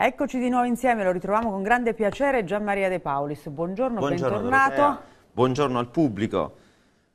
Eccoci di nuovo insieme, lo ritroviamo con grande piacere Gianmaria De Paulis. Buongiorno, Buongiorno bentornato. Dorotea. Buongiorno al pubblico.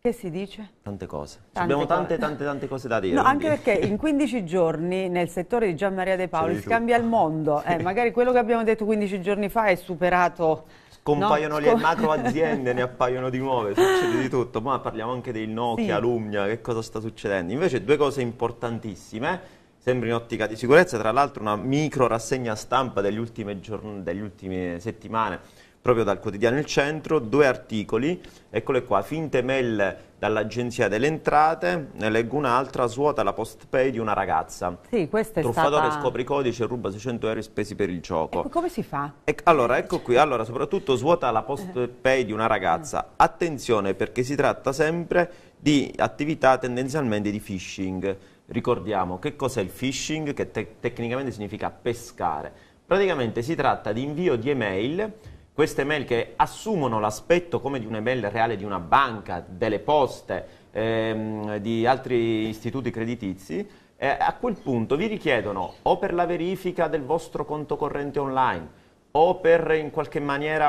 Che si dice? Tante cose. Tante Abbiamo tante, tante, tante cose da dire. No, anche perché in 15 giorni nel settore di Gianmaria De Paulis cambia il mondo. Eh, magari quello che abbiamo detto 15 giorni fa è superato Scompaiono no, le macro aziende, ne appaiono di nuove, succede di tutto, ma parliamo anche dei Nokia, sì. Lumia, che cosa sta succedendo? Invece due cose importantissime, sempre in ottica di sicurezza, tra l'altro una micro rassegna stampa degli ultimi giorni, degli ultime settimane proprio dal quotidiano Il Centro, due articoli, eccole qua, finte mail dall'agenzia delle entrate, ne leggo un'altra, suota la post pay di una ragazza. Sì, questa è Truffatore stata... scopre i codici e ruba 600 euro spesi per il gioco. E ecco, come si fa? E, allora, ecco qui, allora, soprattutto suota la post pay di una ragazza. Attenzione perché si tratta sempre di attività tendenzialmente di phishing Ricordiamo che cos'è il phishing, che te- tecnicamente significa pescare. Praticamente si tratta di invio di email, queste mail che assumono l'aspetto come di un'email reale di una banca, delle poste, ehm, di altri istituti creditizi, E a quel punto vi richiedono o per la verifica del vostro conto corrente online o per in qualche maniera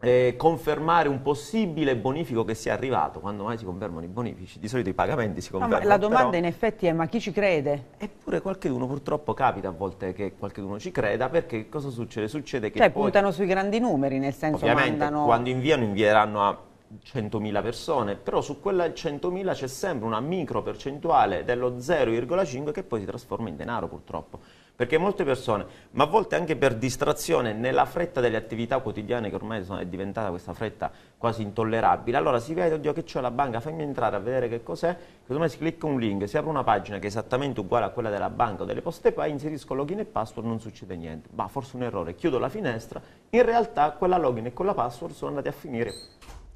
eh, confermare un possibile bonifico che sia arrivato, quando mai si confermano i bonifici, di solito i pagamenti si ah, confermano. No, la domanda però... in effetti è ma chi ci crede? Eppure qualcuno purtroppo capita a volte che qualcuno ci creda perché cosa succede? Succede che... Cioè poi... puntano sui grandi numeri, nel senso Ovviamente, mandano... quando inviano invieranno a 100.000 persone, però su quella 100.000 c'è sempre una micro percentuale dello 0,5 che poi si trasforma in denaro purtroppo. Perché molte persone, ma a volte anche per distrazione, nella fretta delle attività quotidiane che ormai sono, è diventata questa fretta quasi intollerabile, allora si vede, oddio che c'è la banca, fammi entrare a vedere che cos'è, secondo me si clicca un link, si apre una pagina che è esattamente uguale a quella della banca o delle poste pay, inserisco login e password, non succede niente, ma forse un errore, chiudo la finestra, in realtà quella login e quella password sono andate a finire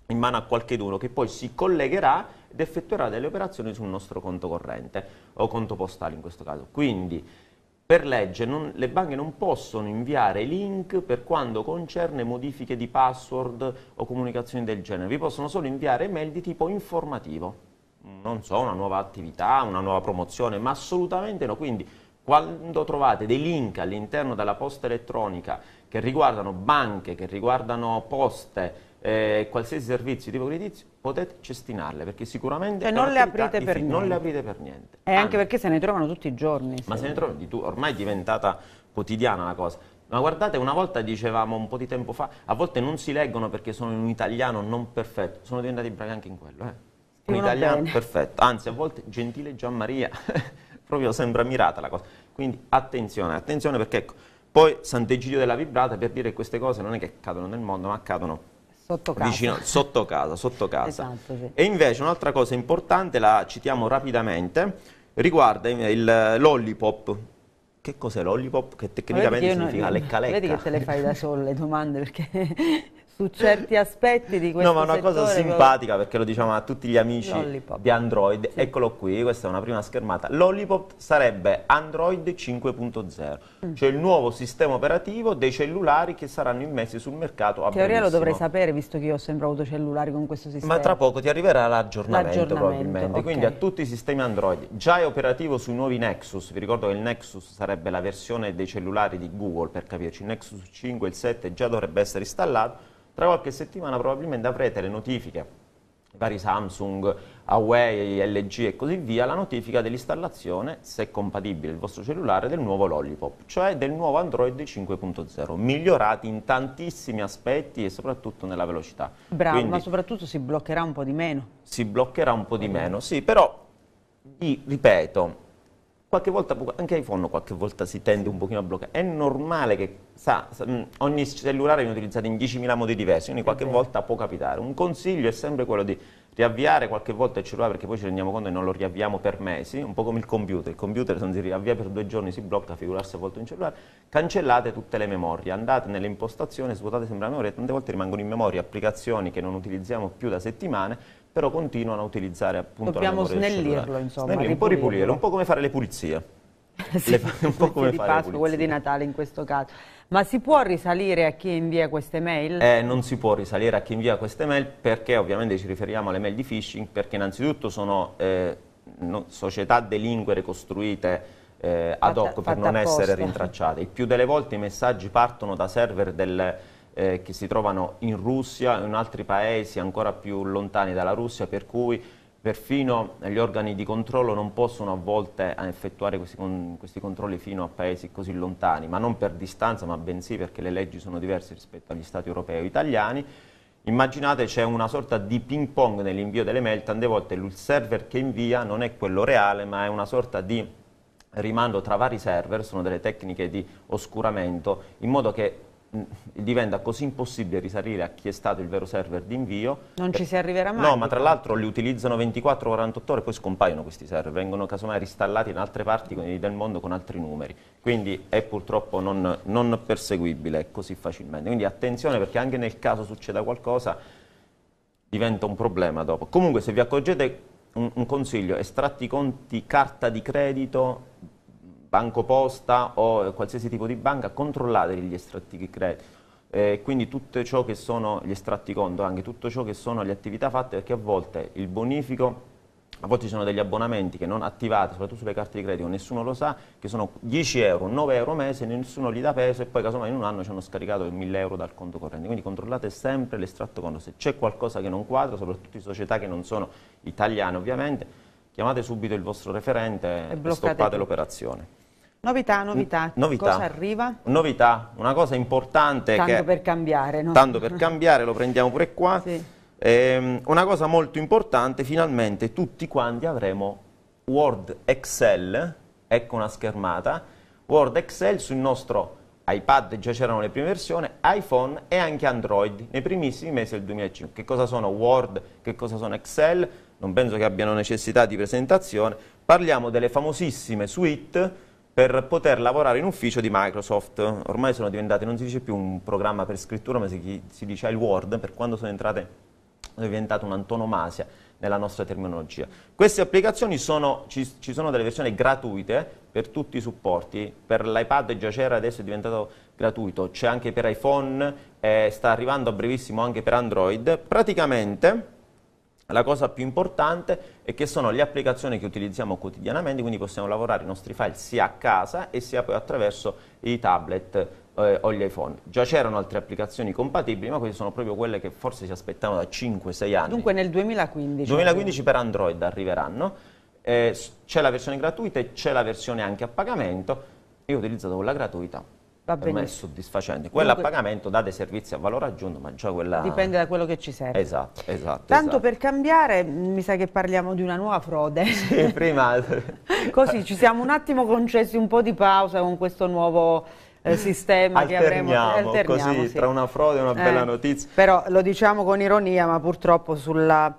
in mano a qualcheduno che poi si collegherà ed effettuerà delle operazioni sul nostro conto corrente o conto postale in questo caso. Quindi per legge non, le banche non possono inviare link per quanto concerne modifiche di password o comunicazioni del genere, vi possono solo inviare mail di tipo informativo, non so, una nuova attività, una nuova promozione, ma assolutamente no, quindi quando trovate dei link all'interno della posta elettronica che riguardano banche, che riguardano poste, eh, qualsiasi servizio di tipo creditizio, potete cestinarle perché sicuramente... Cioè, e non le aprite per niente. Non le aprite per niente. E anche perché se ne trovano tutti i giorni. Ma se ne trovano di tu, ormai è diventata quotidiana la cosa. Ma guardate, una volta dicevamo un po' di tempo fa, a volte non si leggono perché sono in un italiano non perfetto, sono diventati bravi anche in quello, eh. Un italiano bene. perfetto, anzi a volte gentile Gianmaria, proprio sembra mirata la cosa. Quindi attenzione, attenzione perché ecco, poi Sant'Egidio della Vibrata per dire che queste cose non è che accadono nel mondo, ma accadono Sotto casa. Vicino, sotto casa, sotto casa. Esatto, sì. E invece un'altra cosa importante, la citiamo rapidamente, riguarda lollipop. Che cos'è lollipop? Che tecnicamente significa non, lecca lecca. Vedi che te le fai da solo le domande perché su certi aspetti di questo No, ma una cosa simpatica, perché lo diciamo a tutti gli amici Lollipop. di Android, sì. eccolo qui, questa è una prima schermata. Lollipop sarebbe Android 5.0, mm. cioè il nuovo sistema operativo dei cellulari che saranno immessi sul mercato a In teoria lo dovrei sapere, visto che io ho sempre avuto cellulari con questo sistema. Ma tra poco ti arriverà l'aggiornamento probabilmente, okay. quindi a tutti i sistemi Android. Già è operativo sui nuovi Nexus, vi ricordo che il Nexus sarebbe la versione dei cellulari di Google, per capirci, il Nexus 5 e il 7 già dovrebbe essere installato, tra qualche settimana probabilmente avrete le notifiche vari Samsung, Huawei, LG e così via, la notifica dell'installazione, se compatibile il vostro cellulare, del nuovo Lollipop, cioè del nuovo Android 5.0, migliorati in tantissimi aspetti e soprattutto nella velocità. Bravo, Quindi, ma soprattutto si bloccherà un po' di meno. Si bloccherà un po' di meno, sì, però, vi ripeto, qualche volta, anche iPhone qualche volta si tende un pochino a bloccare. È normale che sa, mm, ogni cellulare viene utilizzato in 10.000 modi diversi, quindi qualche volta può capitare. Un consiglio è sempre quello di riavviare qualche volta il cellulare perché poi ci rendiamo conto che non lo riavviamo per mesi, un po' come il computer, il computer se non si riavvia per due giorni si blocca, figurarsi a volte un cellulare, cancellate tutte le memorie, andate nelle impostazioni, svuotate sempre la memoria, tante volte rimangono in memoria applicazioni che non utilizziamo più da settimane, però continuano a utilizzare appunto Dobbiamo la memoria snellirlo insomma, Snellire, un po' ripulirlo, un po' come fare le pulizie. sì, le, un po' come di fare Pasqua, quelle di Natale in questo caso. Ma si può risalire a chi invia queste mail? Eh, non si può risalire a chi invia queste mail perché ovviamente ci riferiamo alle mail di phishing perché innanzitutto sono eh, no, società delinque ricostruite eh, ad fatta, hoc per non apposta. essere rintracciate. Il più delle volte i messaggi partono da server del, eh, che si trovano in Russia, in altri paesi ancora più lontani dalla Russia per cui Perfino gli organi di controllo non possono a volte eh, effettuare questi, con, questi, controlli fino a paesi così lontani, ma non per distanza, ma bensì perché le leggi sono diverse rispetto agli Stati europei o italiani. Immaginate c'è una sorta di ping pong nell'invio delle mail, tante volte il server che invia non è quello reale, ma è una sorta di rimando tra vari server, sono delle tecniche di oscuramento, in modo che Mm, diventa così impossibile risalire a chi è stato il vero server di invio. Non ci eh, si arriverà mai. No, ma tra l'altro li utilizzano 24-48 ore poi scompaiono questi server, vengono casomai ristallati in altre parti del mondo con altri numeri. Quindi è purtroppo non, non perseguibile così facilmente. Quindi attenzione perché anche nel caso succeda qualcosa diventa un problema dopo. Comunque se vi accorgete un, un consiglio, estratti conti carta di credito Banco Posta o qualsiasi tipo di banca, controllate gli estratti di credito. Eh, quindi tutto ciò che sono gli estratti conto, anche tutto ciò che sono le attività fatte, perché a volte il bonifico, a volte ci sono degli abbonamenti che non attivate, soprattutto sulle carte di credito, nessuno lo sa, che sono 10 euro, 9 euro mese, nessuno li dà peso e poi casomai in un anno ci hanno scaricato 1000 euro dal conto corrente. Quindi controllate sempre l'estratto conto, se c'è qualcosa che non quadra, soprattutto in società che non sono italiane ovviamente, chiamate subito il vostro referente e, e stoppate l'operazione. Novità, novità, novità. cosa arriva? Novità, una cosa importante tanto che, per cambiare, no? Tanto per cambiare, lo prendiamo pure qua. Sì. Eh, una cosa molto importante, finalmente tutti quanti avremo Word Excel, ecco una schermata, Word Excel sul nostro iPad, già c'erano le prime versioni, iPhone e anche Android, nei primissimi mesi del 2005. Che cosa sono Word, che cosa sono Excel? Non penso che abbiano necessità di presentazione. Parliamo delle famosissime suite per poter lavorare in ufficio di Microsoft. Ormai sono diventate, non si dice più un programma per scrittura, ma si, si dice il Word, per quando sono entrate è diventata un'antonomasia nella nostra terminologia. Queste applicazioni sono, ci, ci, sono delle versioni gratuite per tutti i supporti, per l'iPad già c'era, adesso è diventato gratuito, c'è anche per iPhone, eh, sta arrivando a brevissimo anche per Android. Praticamente la cosa più importante è che sono le applicazioni che utilizziamo quotidianamente, quindi possiamo lavorare i nostri file sia a casa e sia poi attraverso i tablet eh, o gli iPhone. Già c'erano altre applicazioni compatibili, ma queste sono proprio quelle che forse si aspettavano da 5-6 anni. Dunque nel 2015? 2015 per Android arriveranno. Eh, c'è la versione gratuita e c'è la versione anche a pagamento. Io ho utilizzato quella gratuita Va per me è soddisfacente. Quella Dunque, a pagamento dà dei servizi a valore aggiunto, ma già quella... Dipende da quello che ci serve. Esatto, esatto. Tanto esatto. per cambiare, mi sa che parliamo di una nuova frode. Sì, prima... Così ci siamo un attimo concessi un po' di pausa con questo nuovo eh, sistema alterniamo, che avremo. Alterniamo, così, sì. tra una frode e una eh, bella notizia. Però lo diciamo con ironia, ma purtroppo sulla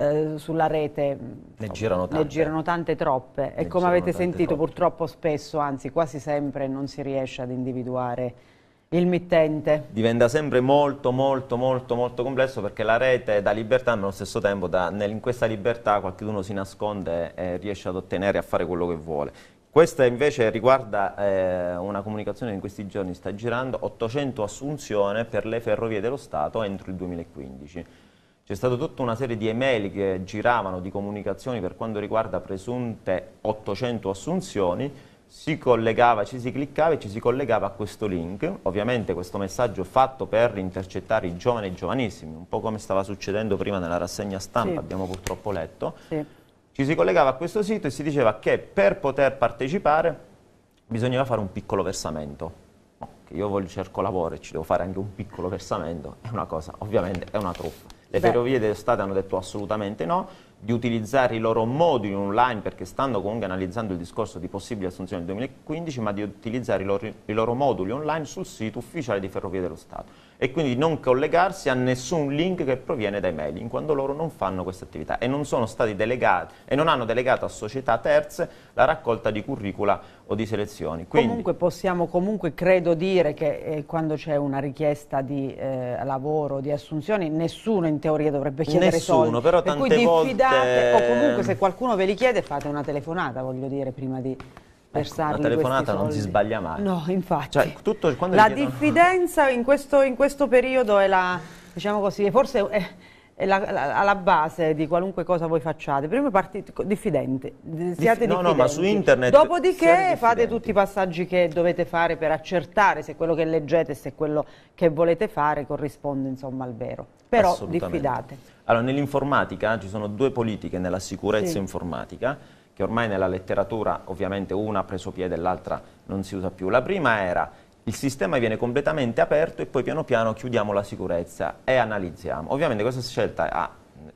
eh, sulla rete mm, ne girano tante, ne girano tante troppe e come avete sentito troppe. purtroppo spesso, anzi quasi sempre, non si riesce ad individuare il mittente. Diventa sempre molto molto molto molto complesso perché la rete dà libertà ma allo stesso tempo da, in questa libertà qualcuno si nasconde e riesce ad ottenere e a fare quello che vuole. Questa invece riguarda eh, una comunicazione che in questi giorni sta girando 800 assunzioni per le ferrovie dello Stato entro il 2015. C'è stata tutta una serie di email che giravano di comunicazioni per quanto riguarda presunte 800 assunzioni, si collegava, ci si cliccava e ci si collegava a questo link, ovviamente questo messaggio fatto per intercettare i giovani e i giovanissimi, un po' come stava succedendo prima nella rassegna stampa, sì. abbiamo purtroppo letto, sì. ci si collegava a questo sito e si diceva che per poter partecipare bisognava fare un piccolo versamento. Io voglio cerco lavoro e ci devo fare anche un piccolo versamento, è una cosa, ovviamente è una truffa. Le Beh. ferrovie dello Stato hanno detto assolutamente no, di utilizzare i loro moduli online, perché stanno comunque analizzando il discorso di possibili assunzioni nel 2015, ma di utilizzare i loro, i loro moduli online sul sito ufficiale di Ferrovie dello Stato e quindi non collegarsi a nessun link che proviene dai mailing, quando loro non fanno questa attività e non sono stati delegati e non hanno delegato a società terze la raccolta di curricula o di selezioni. Quindi, comunque possiamo comunque credo dire che eh, quando c'è una richiesta di eh, lavoro, di assunzioni, nessuno in teoria dovrebbe chiedere nessuno, soldi. Però per tante cui diffidate volte... o comunque se ehm, qualcuno ve li chiede fate una telefonata, voglio dire, prima di ecco, Una telefonata non si sbaglia mai. No, infatti. Cioè, tutto, la chiedono... diffidenza in questo, in questo periodo è la diciamo così, forse è, la, la, alla base di qualunque cosa voi facciate. Prima partite diffidente, siate Dif- no, diffidenti. No, ma su internet. Dopodiché fate tutti i passaggi che dovete fare per accertare se quello che leggete, se quello che volete fare corrisponde insomma al vero. Però diffidate. Allora, nell'informatica ci sono due politiche nella sicurezza sì. informatica che ormai nella letteratura ovviamente una ha preso piede e l'altra non si usa più. La prima era il sistema viene completamente aperto e poi piano piano chiudiamo la sicurezza e analizziamo. Ovviamente questa scelta ha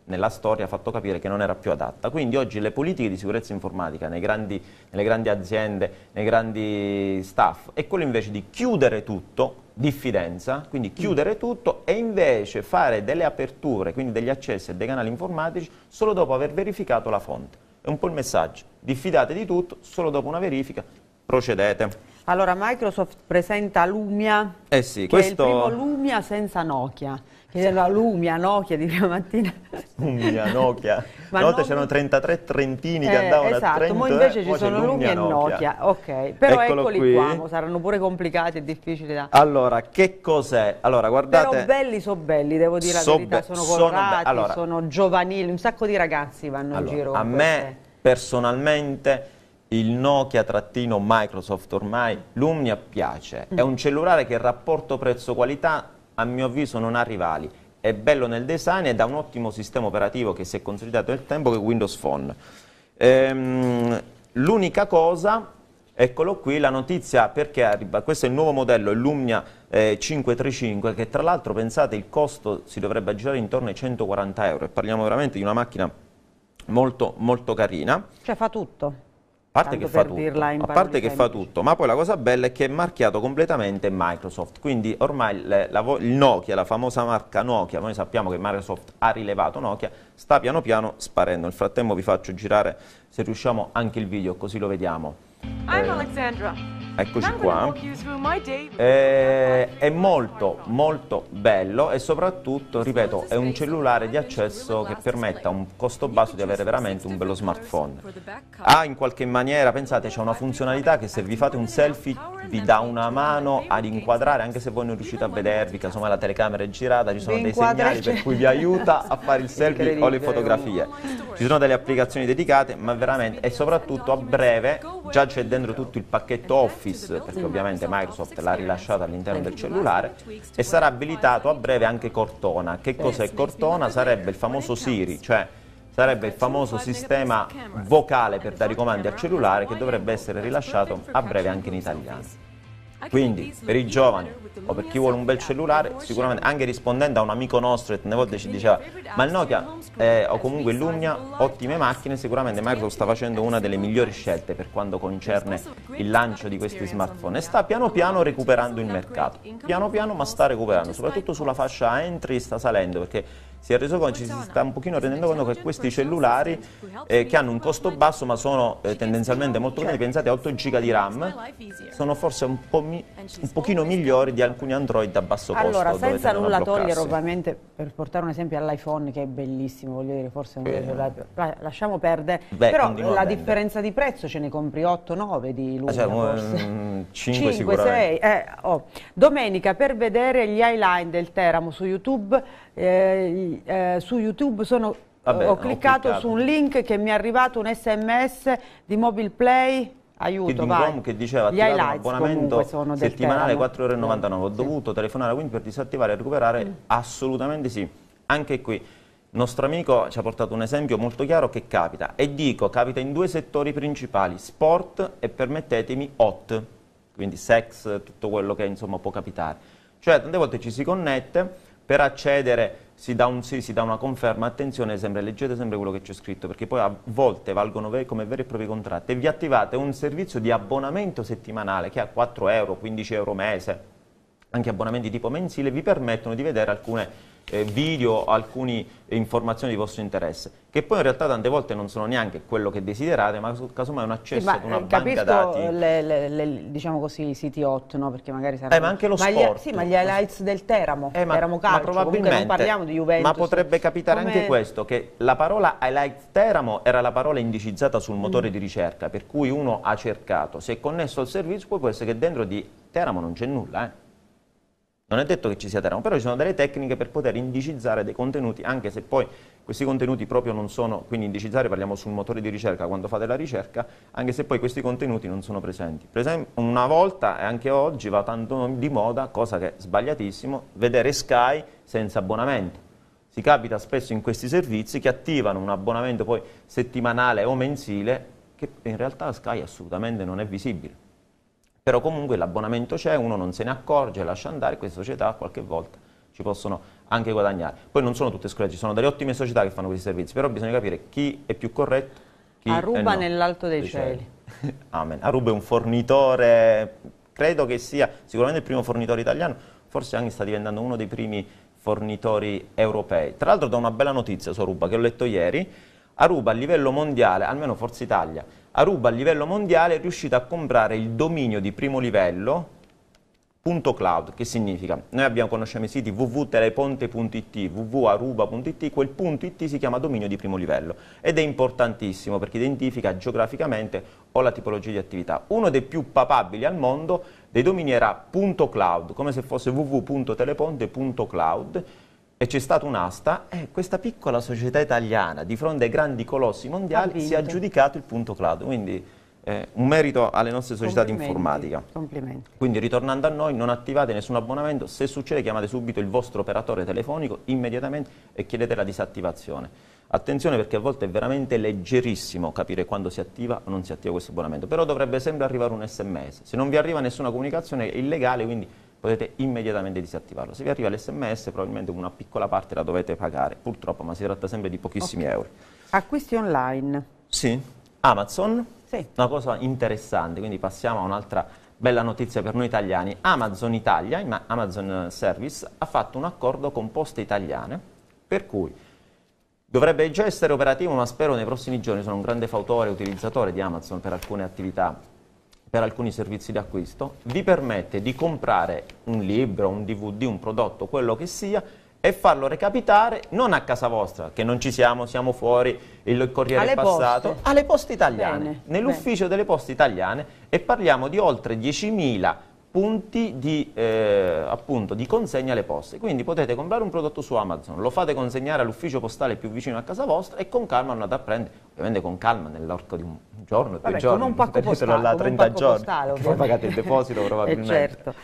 nella storia ha fatto capire che non era più adatta. Quindi oggi le politiche di sicurezza informatica grandi, nelle grandi aziende, nei grandi staff, è quello invece di chiudere tutto, diffidenza, quindi mm. chiudere tutto e invece fare delle aperture, quindi degli accessi e dei canali informatici solo dopo aver verificato la fonte. È un po' il messaggio, diffidate di tutto, solo dopo una verifica procedete. Allora, Microsoft presenta Lumia, eh sì, questo... è il primo Lumia senza Nokia. Che era Lumia, Nokia di prima mattina. Lumia, Nokia. Una volta non... c'erano 33 trentini eh, che andavano esatto, a Trento. Esatto, invece eh, ci sono Lumia, e Nokia. Nokia. Ok, però Eccolo eccoli qui. qua, saranno pure complicati e difficili da... Allora, che cos'è? Allora, guardate... Però belli so belli, devo dire la verità, sono colorati, sono, allora... sono giovanili, un sacco di ragazzi vanno allora, in giro. A me, queste. personalmente il Nokia-Microsoft ormai, l'Umnia piace, è mm. un cellulare che il rapporto prezzo-qualità a mio avviso non ha rivali, è bello nel design ed ha un ottimo sistema operativo che si è consolidato nel tempo che è Windows Phone. Ehm, l'unica cosa, eccolo qui, la notizia perché arriva, questo è il nuovo modello, il Lumia eh, 535 che tra l'altro pensate il costo si dovrebbe aggirare intorno ai 140 euro e parliamo veramente di una macchina molto molto carina. Cioè fa tutto parte che fa tutto, a parte che fa tutto, ma poi la cosa bella è che è marchiato completamente Microsoft, quindi ormai le, la, il Nokia, la famosa marca Nokia, noi sappiamo che Microsoft ha rilevato Nokia, sta piano piano sparendo. Nel frattempo vi faccio girare, se riusciamo, anche il video, così lo vediamo. I'm eh. Alexandra. Eccoci qua. Eh, è molto molto bello e soprattutto, ripeto, è un cellulare di accesso che permette a un costo basso di avere veramente un bello smartphone. Ha ah, in qualche maniera, pensate, c'è una funzionalità che se vi fate un selfie vi dà una mano ad inquadrare, anche se voi non riuscite a vedervi, che insomma la telecamera è girata, ci sono dei segnali per cui vi aiuta a fare il selfie o le fotografie. Ci sono delle applicazioni dedicate, ma veramente e soprattutto a breve già c'è dentro tutto il pacchetto off Office, cioè, perché ovviamente esatto, Microsoft l'ha rilasciato all'interno del cellulare, e sarà abilitato a breve anche Cortona. Che cos'è Cortona? Sarebbe il famoso Siri, cioè sarebbe il famoso sistema vocale per dare i comandi al cellulare che dovrebbe essere rilasciato a breve anche in italiano. Quindi per i giovani o per chi vuole un bel cellulare, sicuramente anche rispondendo a un amico nostro che tante volte ci diceva ma il Nokia eh, o comunque il Lumia, ottime macchine, sicuramente Microsoft sta facendo una delle migliori scelte per quanto concerne il lancio di questi smartphone e sta piano piano recuperando il mercato, piano piano ma sta recuperando, soprattutto sulla fascia entry sta salendo perché si è reso conto, ci si sta un pochino rendendo conto che questi cellulari eh, che hanno un costo basso ma sono eh, tendenzialmente molto grandi, pensate a 8 GB di RAM, sono forse un, po mi, un pochino migliori di alcuni Android a basso costo. Allora, senza nulla togliere ovviamente, per portare un esempio all'iPhone che è bellissimo, voglio dire, forse non eh. la, lasciamo perdere, Beh, però la differenza di prezzo ce ne compri 8-9 di Luna, ah, cioè, um, 5, 5 6, eh, oh. Domenica per vedere gli highline del Teramo su YouTube eh, eh, su YouTube sono, Vabbè, ah eh, ho, cliccato ho, cliccato su un link che mi è arrivato un sms di Mobile Play aiuto, vai. che diceva Gli un abbonamento settimanale 4,99 euro, ho dovuto telefonare quindi per disattivare e recuperare, mm. assolutamente sì, anche qui. Il nostro amico ci ha portato un esempio molto chiaro che capita e dico capita in due settori principali, sport e permettetemi hot, quindi sex, tutto quello che insomma può capitare. Cioè tante volte ci si connette per accedere si dà, un, sì, si dà una conferma, attenzione sempre, leggete sempre quello che c'è scritto, perché poi a volte valgono ve come veri e propri contratti e vi attivate un servizio di abbonamento settimanale che a 4 euro, 15 euro mese, anche abbonamenti tipo mensile, vi permettono di vedere alcune eh, video, alcune informazioni di vostro interesse, che poi in realtà tante volte non sono neanche quello che desiderate, ma casomai un accesso sì, ma, ad eh, una banca dati. Capisco, le, le, diciamo così, i siti hot, no? Perché magari saranno... Eh, ma anche lo ma sport. Gli, sì, ma gli highlights del Teramo, eh, ma, Teramo Calcio, ma probabilmente, non parliamo di Juventus. Ma potrebbe capitare come... anche questo, che la parola highlights Teramo era la parola indicizzata sul motore mm. di ricerca, per cui uno ha cercato, se è connesso al servizio può essere che dentro di Teramo non c'è nulla, eh. Non è detto che ci sia teramo, però ci sono delle tecniche per poter indicizzare dei contenuti, anche se poi questi contenuti proprio non sono, quindi indicizzare parliamo sul motore di ricerca quando fate la ricerca, anche se poi questi contenuti non sono presenti. Per esempio, una volta e anche oggi va tanto di moda, cosa che è sbagliatissimo, vedere Sky senza abbonamento si capita spesso in questi servizi che attivano un abbonamento poi settimanale o mensile che in realtà Sky assolutamente non è visibile però comunque l'abbonamento c'è, uno non se ne accorge, lascia andare, queste società qualche volta ci possono anche guadagnare. Poi non sono tutte scuole, ci sono delle ottime società che fanno questi servizi, però bisogna capire chi è più corretto, chi Aruba no. nell'alto dei, dei cieli. cieli. Amen. Aruba è un fornitore, credo che sia sicuramente il primo fornitore italiano, forse anche sta diventando uno dei primi fornitori europei. Tra l'altro do una bella notizia su Aruba che ho letto ieri, Aruba a livello mondiale, almeno Forza Italia, Aruba a livello mondiale è riuscita a comprare il dominio di primo livello Punto cloud, che significa? Noi abbiamo, conosciamo i siti www.teleponte.it, www.aruba.it, quel punto .it si chiama dominio di primo livello ed è importantissimo perché identifica geograficamente o la tipologia di attività. Uno dei più papabili al mondo dei domini era punto .cloud, come se fosse www.teleponte.cloud e c'è stata un'asta e questa piccola società italiana di fronte ai grandi colossi mondiali si è aggiudicato il punto cloud, quindi eh, un merito alle nostre società di informatica. Complimenti. Quindi ritornando a noi non attivate nessun abbonamento, se succede chiamate subito il vostro operatore telefonico immediatamente e chiedete la disattivazione. Attenzione perché a volte è veramente leggerissimo capire quando si attiva o non si attiva questo abbonamento, però dovrebbe sempre arrivare un sms, se non vi arriva nessuna comunicazione è illegale, quindi potete immediatamente disattivarlo. Se vi arriva l'SMS probabilmente una piccola parte la dovete pagare, purtroppo, ma si tratta sempre di pochissimi okay. euro. Acquisti online. Sì, Amazon, sì. una cosa interessante, quindi passiamo a un'altra bella notizia per noi italiani. Amazon Italia, Amazon Service, ha fatto un accordo con Poste Italiane, per cui dovrebbe già essere operativo, ma spero nei prossimi giorni, sono un grande fautore e utilizzatore di Amazon per alcune attività per alcuni servizi di acquisto, vi permette di comprare un libro, un DVD, un prodotto, quello che sia, e farlo recapitare non a casa vostra, che non ci siamo, siamo fuori, il corriere alle è passato, poste. alle poste italiane, nell'ufficio delle poste italiane e parliamo di oltre 10.000 punti di, eh, appunto, di, consegna alle poste. Quindi potete comprare un prodotto su Amazon, lo fate consegnare all'ufficio postale più vicino a casa vostra e con calma andate a prendere, ovviamente con calma nell'arco di un giorno, Vabbè, due giorni, con un pacco postale, là 30 un giorni, postale, poi pagate il deposito eh, probabilmente. certo.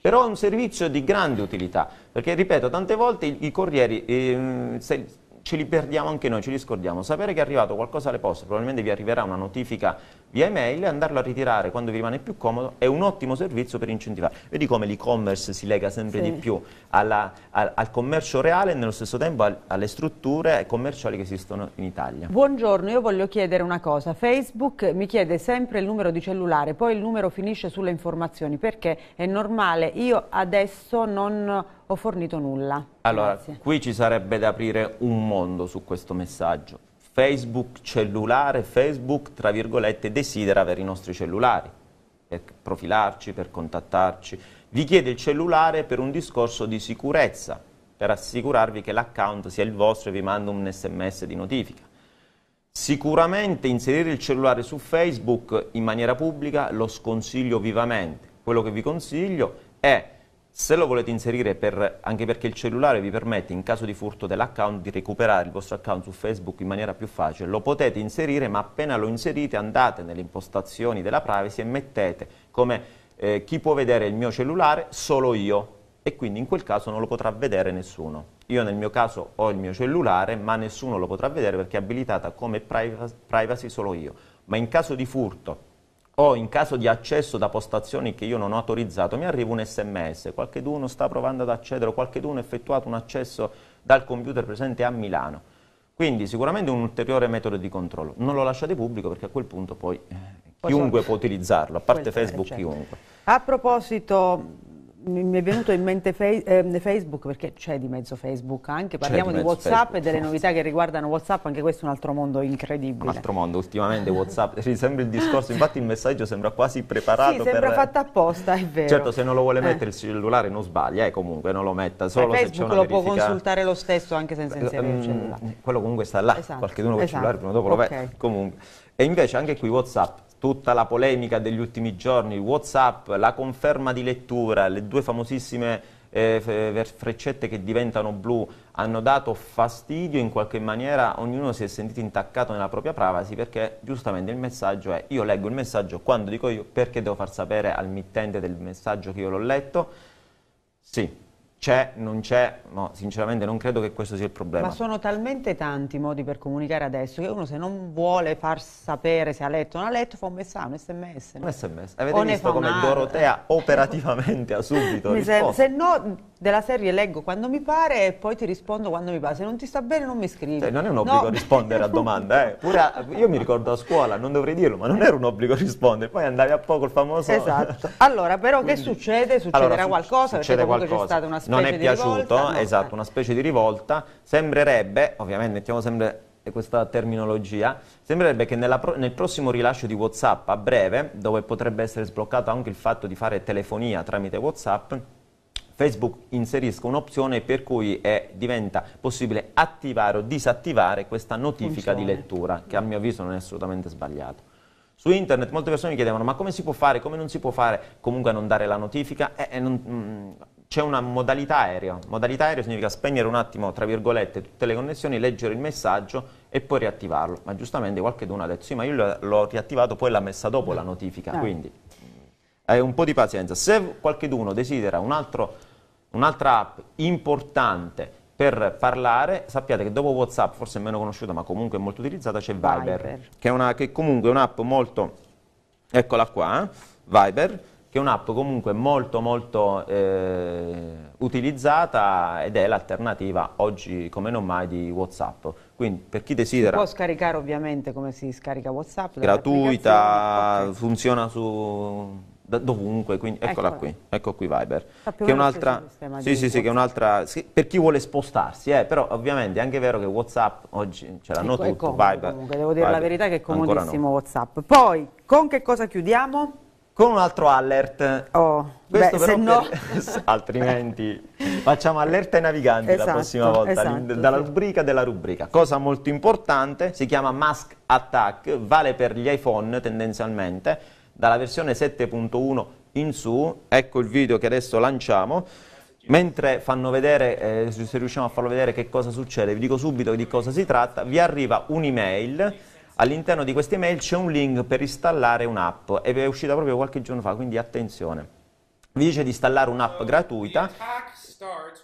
Però è un servizio di grande utilità, perché ripeto, tante volte i, i corrieri, eh, se, ce li perdiamo anche noi, ce li scordiamo. Sapere che è arrivato qualcosa alle poste, probabilmente vi arriverà una notifica via email, andarlo a ritirare quando vi rimane più comodo è un ottimo servizio per incentivare. Vedi come l'e-commerce si lega sempre sì. di più alla, al, al, commercio reale e nello stesso tempo al, alle strutture commerciali che esistono in Italia. Buongiorno, io voglio chiedere una cosa. Facebook mi chiede sempre il numero di cellulare, poi il numero finisce sulle informazioni perché è normale. Io adesso non ho fornito nulla. Allora, Grazie. qui ci sarebbe da aprire un mondo su questo messaggio. Facebook cellulare, Facebook, tra virgolette, desidera avere i nostri cellulari per profilarci, per contattarci. Vi chiede il cellulare per un discorso di sicurezza, per assicurarvi che l'account sia il vostro e vi manda un sms di notifica. Sicuramente inserire il cellulare su Facebook in maniera pubblica lo sconsiglio vivamente. Quello che vi consiglio è se lo volete inserire per, anche perché il cellulare vi permette in caso di furto dell'account di recuperare il vostro account su Facebook in maniera più facile, lo potete inserire ma appena lo inserite andate nelle impostazioni della privacy e mettete come eh, chi può vedere il mio cellulare solo io e quindi in quel caso non lo potrà vedere nessuno. Io nel mio caso ho il mio cellulare ma nessuno lo potrà vedere perché è abilitata come privacy solo io. Ma in caso di furto o in caso di accesso da postazioni che io non ho autorizzato, mi arriva un sms, qualcheduno sta provando ad accedere, o qualcheduno ha effettuato un accesso dal computer presente a Milano. Quindi sicuramente un ulteriore metodo di controllo. Non lo lasciate pubblico perché a quel punto poi, eh, chiunque può utilizzarlo, a parte eh, Facebook certo. chiunque. A proposito mi è venuto in mente fei, eh, Facebook perché c'è di mezzo Facebook anche, parliamo di, Whatsapp Facebook. e delle novità che riguardano Whatsapp, anche questo è un altro mondo incredibile. Un altro mondo, ultimamente Whatsapp, c'è il discorso, infatti il messaggio sembra quasi preparato. Sì, sembra per... fatto apposta, è vero. Certo, se non lo vuole eh. mettere il cellulare non sbaglia, eh, comunque non lo metta, solo Ma se c'è una lo verifica... può consultare lo stesso anche senza inserire il mm, cellulare. Quello comunque sta là, esatto. qualche uno col il cellulare esatto, prima o dopo okay. lo vede, comunque. E invece anche qui Whatsapp tutta la polemica degli ultimi giorni, Whatsapp, la conferma di lettura, le due famosissime eh, freccette che diventano blu, hanno dato fastidio in qualche maniera, ognuno si è sentito intaccato nella propria privacy perché giustamente il messaggio è io leggo il messaggio quando dico io perché devo far sapere al mittente del messaggio che io l'ho letto? Sì, c'è, non c'è, no, sinceramente non credo che questo sia il problema. Ma sono talmente tanti i modi per comunicare adesso che uno se non vuole far sapere se ha letto o non ha letto fa un messaggio, un sms. No? Un sms. Avete o visto come Dorotea operativamente ha subito mi risposto? Se, se no della serie leggo quando mi pare e poi ti rispondo quando mi pare. Se non ti sta bene non mi scrivi. Cioè, non è un obbligo no. rispondere a domande, eh. Pure a, io mi ricordo a scuola, non dovrei dirlo, ma non era un obbligo rispondere. Poi andavi a poco il famoso... Esatto. Allora, però Quindi, che succede? Succederà allora, qualcosa? Succede perché comunque c'è stata una non è piaciuto, rivolta, no, esatto, una specie di rivolta, sembrerebbe, ovviamente mettiamo sempre questa terminologia, sembrerebbe che pro nel prossimo rilascio di Whatsapp a breve, dove potrebbe essere sbloccato anche il fatto di fare telefonia tramite Whatsapp, Facebook inserisca un'opzione per cui è, diventa possibile attivare o disattivare questa notifica Funzione. di lettura, che a mio avviso non è assolutamente sbagliato. Su internet molte persone mi chiedevano ma come si può fare, come non si può fare, comunque non dare la notifica? E, eh, eh, non, mh, mm, c'è una modalità aerea. Modalità aerea significa spegnere un attimo, tra virgolette, tutte le connessioni, leggere il messaggio e poi riattivarlo. Ma giustamente qualche dono ha detto, sì, ma io l'ho riattivato, poi l'ha messa dopo la notifica, no. Eh. quindi eh, un po' di pazienza. Se qualcuno desidera un'altra app importante per parlare, sappiate che dopo WhatsApp, forse è meno conosciuta, ma comunque molto utilizzata, c'è Viber, Viber. Che, è una, che comunque è un'app molto... Eccola qua, eh, Viber che è un'app comunque molto molto eh, utilizzata ed è l'alternativa oggi come non mai di Whatsapp. Quindi per chi desidera... Si può scaricare ovviamente come si scarica Whatsapp. Gratuita, okay. funziona su dovunque, quindi, eccola, eccola, qui, ecco qui Viber. Che è un'altra, sì, sì, sì, che è un'altra, sì, per chi vuole spostarsi, eh, però ovviamente è anche vero che Whatsapp oggi ce l'hanno ecco, tutti, Viber. Comunque, devo dire Viber, la verità che è comodissimo Whatsapp. Poi, con che cosa chiudiamo? con un altro alert. Oh, Questo beh, se no... altrimenti facciamo allerta ai naviganti esatto, la prossima volta, esatto, dalla sì. rubrica della rubrica. Cosa molto importante, si chiama Mask Attack, vale per gli iPhone tendenzialmente, dalla versione 7.1 in su, ecco il video che adesso lanciamo. Mentre fanno vedere, eh, se riusciamo a farlo vedere che cosa succede, vi dico subito di cosa si tratta, vi arriva un'email All'interno di queste mail c'è un link per installare un'app e è uscita proprio qualche giorno fa, quindi attenzione. Vi dice di installare un'app gratuita.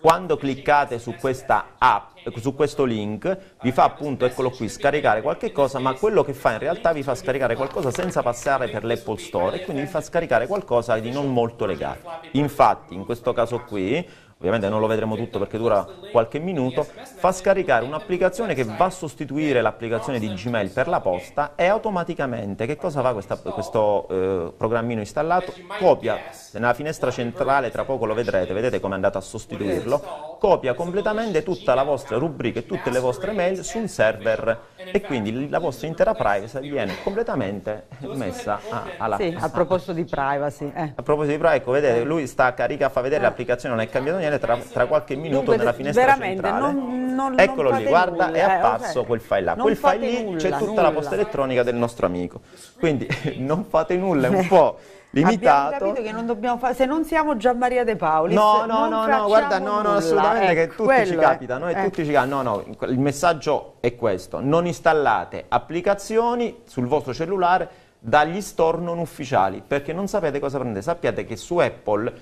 Quando cliccate su questa app, su questo link, vi fa appunto, eccolo qui, scaricare qualche cosa, ma quello che fa in realtà vi fa scaricare qualcosa senza passare per l'Apple Store e quindi vi fa scaricare qualcosa di non molto legale. Infatti, in questo caso qui, ovviamente non lo vedremo tutto perché dura qualche minuto, fa scaricare un'applicazione che va a sostituire l'applicazione di Gmail per la posta e automaticamente che cosa fa questa, questo eh, programmino installato? Copia, nella finestra centrale tra poco lo vedrete, vedete come è andato a sostituirlo, copia completamente tutta la vostra rubrica e tutte le vostre mail su un server e quindi la vostra intera privacy viene completamente messa a, alla sì, a proposito di privacy. Eh. A proposito di privacy, ecco, vedete, lui sta a carica, fa vedere eh. l'applicazione, non è cambiato niente, avvenire tra, tra qualche minuto Dunque, nella finestra veramente, centrale. Non, non, Eccolo non lì, guarda, nulla, è eh, apparso okay. quel file là. quel file lì c'è tutta nulla. la posta elettronica del nostro amico. Quindi non fate nulla, è un po' limitato. Abbiamo capito che non dobbiamo fare, se non siamo Gian Maria De Paoli, no, no, no, no, guarda, no, no, assolutamente ecco, che tutti ci capita, noi ecco. tutti ci capita. Eh. No, no, il messaggio è questo: non installate applicazioni sul vostro cellulare dagli store non ufficiali perché non sapete cosa prendete. Sappiate che su Apple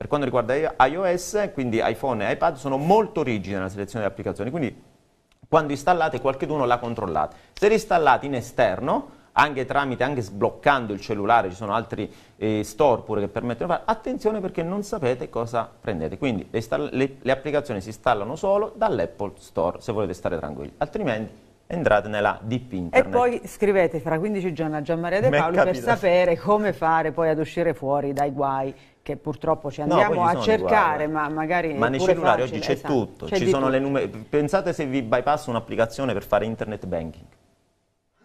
per quanto riguarda iOS, quindi iPhone e iPad, sono molto rigide nella selezione delle applicazioni, quindi quando installate qualcuno la controllate. Se installate in esterno, anche tramite, anche sbloccando il cellulare, ci sono altri eh, store pure che permettono di fare, attenzione perché non sapete cosa prendete, quindi le, le, le applicazioni si installano solo dall'Apple Store, se volete stare tranquilli, altrimenti entrate nella Deep Internet. E poi scrivete fra 15 giorni a Gianmaria De Paolo per sapere come fare poi ad uscire fuori dai guai che purtroppo ci andiamo no, a cercare, ma magari Ma nei cellulari facile, oggi c'è esatto. tutto, ci sono tutto. le nume- pensate se vi bypasso un'applicazione per fare internet banking.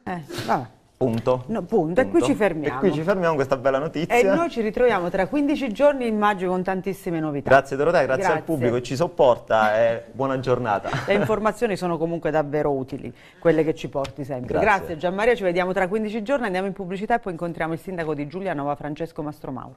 Eh, vabbè. Punto. No, punto. punto. E qui ci fermiamo. E qui ci fermiamo con questa bella notizia. E noi ci ritroviamo tra 15 giorni in maggio con tantissime novità. Grazie Dorotea, grazie, grazie, al pubblico che ci sopporta e buona giornata. Le informazioni sono comunque davvero utili, quelle che ci porti sempre. Grazie, grazie Gianmaria, ci vediamo tra 15 giorni, andiamo in pubblicità e poi incontriamo il sindaco di Giulia Nova, Francesco Mastromauro.